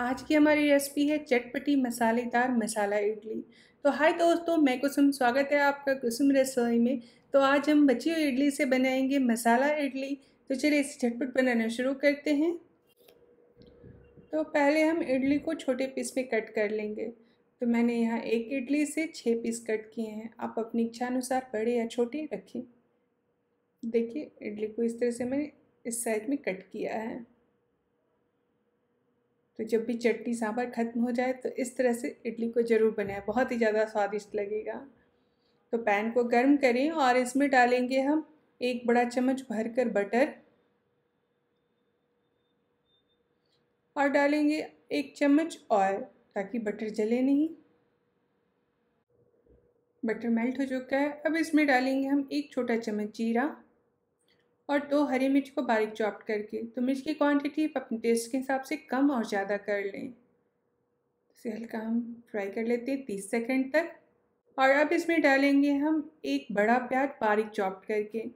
आज की हमारी रेसिपी है चटपटी मसालेदार मसाला इडली तो हाय दोस्तों मैं कुसुम स्वागत है आपका कुसुम रसोई में तो आज हम बची हुई इडली से बनाएंगे मसाला इडली तो चलिए इसे झटपट बनाना शुरू करते हैं तो पहले हम इडली को छोटे पीस में कट कर लेंगे तो मैंने यहाँ एक इडली से छः पीस कट किए हैं आप अपनी इच्छा अनुसार बड़े या छोटे रखें देखिए इडली को इस तरह से मैंने इस साइज में कट किया है तो जब भी चटनी सांभर ख़त्म हो जाए तो इस तरह से इडली को ज़रूर बनाएं बहुत ही ज़्यादा स्वादिष्ट लगेगा तो पैन को गर्म करें और इसमें डालेंगे हम एक बड़ा चम्मच भरकर बटर और डालेंगे एक चम्मच ऑयल ताकि बटर जले नहीं बटर मेल्ट हो चुका है अब इसमें डालेंगे हम एक छोटा चम्मच जीरा और दो हरी मिर्च को बारीक चॉप करके तो मिर्च की क्वांटिटी आप अपने टेस्ट के हिसाब से कम और ज़्यादा कर लें इसे हल्का हम फ्राई कर लेते हैं तीस सेकेंड तक और अब इसमें डालेंगे हम एक बड़ा प्याज बारीक चॉप करके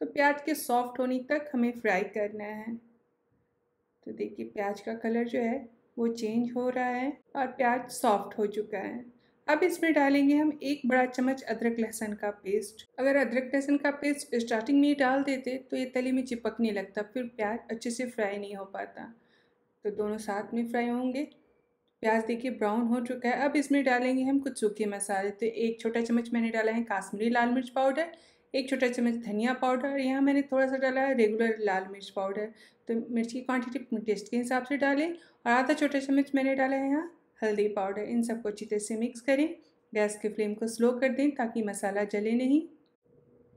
तो प्याज के सॉफ्ट होने तक हमें फ्राई करना है तो देखिए प्याज का कलर जो है वो चेंज हो रहा है और प्याज सॉफ्ट हो चुका है अब इसमें डालेंगे हम एक बड़ा चम्मच अदरक लहसुन का पेस्ट अगर अदरक लहसुन का पेस्ट स्टार्टिंग में ही डाल देते तो ये तली में चिपकने लगता फिर प्याज अच्छे से फ्राई नहीं हो पाता तो दोनों साथ में फ्राई होंगे प्याज देखिए ब्राउन हो चुका है अब इसमें डालेंगे हम कुछ सूखे मसाले तो एक छोटा चम्मच मैंने डाला है काश्मीरी लाल मिर्च पाउडर एक छोटा चम्मच धनिया पाउडर यहाँ मैंने थोड़ा सा डाला है रेगुलर लाल मिर्च पाउडर तो मिर्च की क्वांटिटी अपने टेस्ट के हिसाब से डालें और आधा छोटा चम्मच मैंने डाला है यहाँ हल्दी पाउडर इन सबको अच्छी तरह से मिक्स करें गैस की फ्लेम को स्लो कर दें ताकि मसाला जले नहीं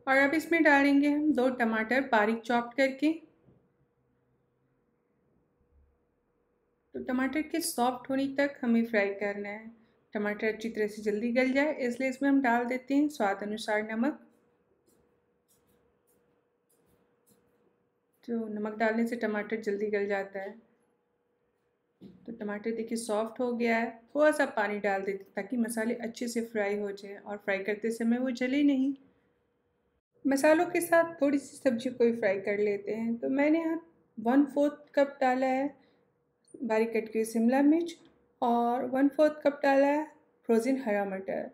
और अब इसमें डालेंगे हम दो टमाटर बारीक चॉप्ड करके तो टमाटर के सॉफ्ट होने तक हमें फ्राई करना है टमाटर अच्छी तरह से जल्दी गल जाए इसलिए इसमें हम डाल देते हैं स्वाद अनुसार नमक तो नमक डालने से टमाटर जल्दी गल जाता है टमाटर देखिए सॉफ्ट हो गया है थोड़ा सा पानी डाल देते ताकि मसाले अच्छे से फ्राई हो जाए और फ्राई करते समय वो जले नहीं मसालों के साथ थोड़ी सी सब्जी को भी फ्राई कर लेते हैं तो मैंने यहाँ वन फोर्थ कप डाला है बारीक कट की शिमला मिर्च और वन फोर्थ कप डाला है फ्रोज़न हरा मटर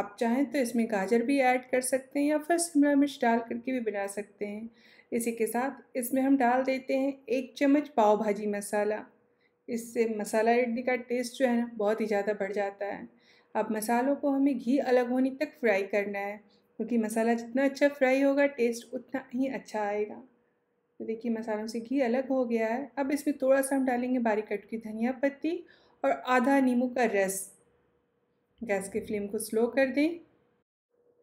आप चाहें तो इसमें गाजर भी ऐड कर सकते हैं या फिर शिमला मिर्च डाल करके भी बना सकते हैं इसी के साथ इसमें हम डाल देते हैं एक चम्मच पाव भाजी मसाला इससे मसाला इडली का टेस्ट जो है ना बहुत ही ज़्यादा बढ़ जाता है अब मसालों को हमें घी अलग होने तक फ्राई करना है क्योंकि मसाला जितना अच्छा फ्राई होगा टेस्ट उतना ही अच्छा आएगा तो देखिए मसालों से घी अलग हो गया है अब इसमें थोड़ा सा हम डालेंगे बारीक कट की धनिया पत्ती और आधा नींबू का रस गैस की फ्लेम को स्लो कर दें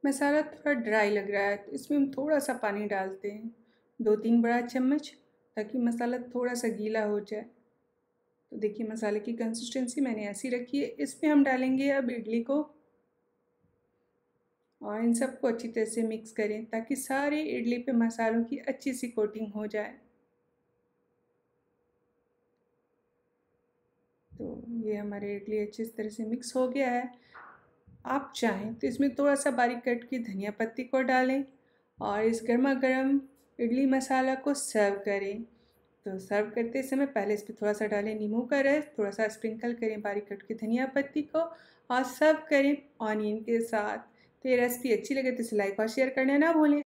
मसाला थोड़ा ड्राई लग रहा है तो इसमें हम थोड़ा सा पानी डालते हैं दो तीन बड़ा चम्मच ताकि मसाला थोड़ा सा गीला हो जाए तो देखिए मसाले की कंसिस्टेंसी मैंने ऐसी रखी है इसमें हम डालेंगे अब इडली को और इन सबको अच्छी तरह से मिक्स करें ताकि सारे इडली पे मसालों की अच्छी सी कोटिंग हो जाए तो ये हमारे इडली अच्छी तरह से मिक्स हो गया है आप चाहें तो इसमें थोड़ा सा बारीक कट की धनिया पत्ती को डालें और इस गर्मा गर्म इडली मसाला को सर्व करें तो सर्व करते समय पहले इस पर थोड़ा सा डालें नींबू का रस थोड़ा सा स्प्रिंकल करें बारीक कट के धनिया पत्ती को और सर्व करें ऑनियन के साथ तो ये रेसिपी अच्छी लगे तो इसे लाइक और शेयर करना ना भूलें